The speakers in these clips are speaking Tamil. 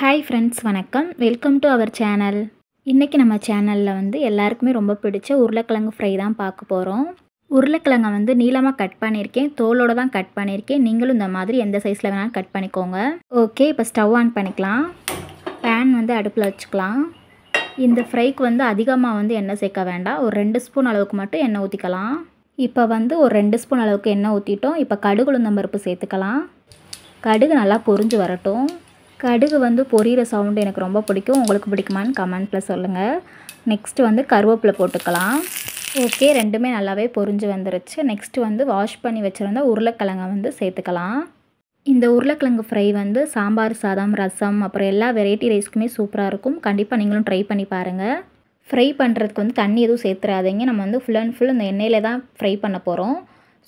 ஹாய் ஃப்ரெண்ட்ஸ் வணக்கம் வெல்கம் டு அவர் சேனல் இன்றைக்கி நம்ம சேனலில் வந்து எல்லாருக்குமே ரொம்ப பிடிச்ச உருளைக்கிழங்கு ஃப்ரை தான் பார்க்க போகிறோம் உருளைக்கிழங்கை வந்து நீளமாக கட் பண்ணியிருக்கேன் தோலோடு தான் கட் பண்ணியிருக்கேன் நீங்களும் இந்த மாதிரி எந்த சைஸில் வேணாலும் கட் பண்ணிக்கோங்க ஓகே இப்போ ஸ்டவ் ஆன் பண்ணிக்கலாம் பேன் வந்து அடுப்பில் வச்சுக்கலாம் இந்த ஃப்ரைக்கு வந்து அதிகமாக வந்து எண்ணெய் சேர்க்க வேண்டாம் ஒரு ரெண்டு ஸ்பூன் அளவுக்கு மட்டும் எண்ணெய் ஊற்றிக்கலாம் இப்போ வந்து ஒரு ரெண்டு ஸ்பூன் அளவுக்கு எண்ணெய் ஊற்றிட்டோம் இப்போ கடுகு உளுந்தம்பருப்பு சேர்த்துக்கலாம் கடுகு நல்லா பொறிஞ்சு வரட்டும் கடுகு வந்து பொரியிற சவுண்டு எனக்கு ரொம்ப பிடிக்கும் உங்களுக்கு பிடிக்குமான்னு கமெண்ட்டில் சொல்லுங்கள் நெக்ஸ்ட்டு வந்து கருவேப்பிலை போட்டுக்கலாம் ஓகே ரெண்டுமே நல்லாவே பொரிஞ்சு வந்துருச்சு நெக்ஸ்ட்டு வந்து வாஷ் பண்ணி வச்சுருந்த உருளைக்கிழங்கை வந்து சேர்த்துக்கலாம் இந்த உருளைக்கிழங்கு ஃப்ரை வந்து சாம்பார் சாதம் ரசம் அப்புறம் எல்லா வெரைட்டி ரைஸ்க்குமே சூப்பராக இருக்கும் கண்டிப்பாக நீங்களும் ட்ரை பண்ணி பாருங்கள் ஃப்ரை பண்ணுறதுக்கு வந்து தண்ணி எதுவும் சேர்த்துறாதீங்க நம்ம வந்து ஃபுல் அண்ட் ஃபுல் இந்த எண்ணெயில் தான் ஃப்ரை பண்ண போகிறோம்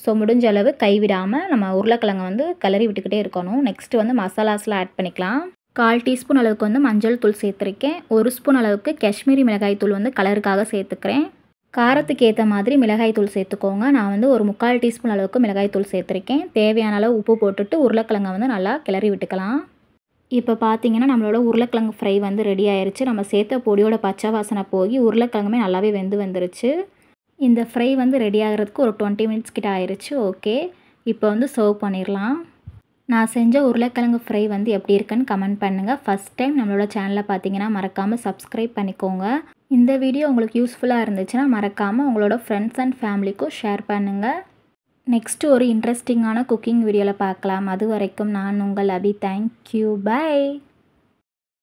ஸோ முடிஞ்ச அளவு கைவிடாமல் நம்ம உருளைக்கிழங்கை வந்து கிளறி விட்டுக்கிட்டே இருக்கணும் நெக்ஸ்ட்டு வந்து மசாலாஸ்லாம் ஆட் பண்ணிக்கலாம் கால் டீஸ்பூன் அளவுக்கு வந்து மஞ்சள் தூள் சேர்த்துருக்கேன் ஒரு ஸ்பூன் அளவுக்கு காஷ்மீரி மிளகாய் தூள் வந்து கலருக்காக சேர்த்துக்கிறேன் காரத்துக்கு ஏற்ற மாதிரி மிளகாய் தூள் சேர்த்துக்கோங்க நான் வந்து ஒரு முக்கால் டீஸ்பூன் அளவுக்கு மிளகாய் தூள் சேர்த்துருக்கேன் தேவையான அளவு உப்பு போட்டுட்டு உருளைக்கிழங்கை வந்து நல்லா கிளறி விட்டுக்கலாம் இப்போ பார்த்தீங்கன்னா நம்மளோட உருளைக்கிழங்கு ஃப்ரை வந்து ரெடி ஆயிடுச்சு நம்ம சேர்த்த பொடியோட பச்சை வாசனை போய் உருளைக்கிழங்குமே நல்லாவே வெந்து வந்துருச்சு இந்த ஃப்ரை வந்து ரெடி ஆகிறதுக்கு ஒரு டுவெண்ட்டி மினிட்ஸ் கிட்ட ஆயிடுச்சு ஓகே இப்போ வந்து சர்வ் பண்ணிடலாம் நான் செஞ்ச உருளைக்கிழங்கு ஃப்ரை வந்து எப்படி இருக்குன்னு கமெண்ட் பண்ணுங்கள் ஃபஸ்ட் டைம் நம்மளோட சேனலை பார்த்தீங்கன்னா மறக்காமல் சப்ஸ்கிரைப் பண்ணிக்கோங்க இந்த வீடியோ உங்களுக்கு யூஸ்ஃபுல்லாக இருந்துச்சுன்னா மறக்காமல் உங்களோட ஃப்ரெண்ட்ஸ் அண்ட் ஃபேமிலிக்கும் ஷேர் பண்ணுங்கள் நெக்ஸ்ட்டு ஒரு இன்ட்ரெஸ்டிங்கான குக்கிங் வீடியோவில் பார்க்கலாம் அது வரைக்கும் நான் உங்கள் அபி தேங்க்யூ பாய்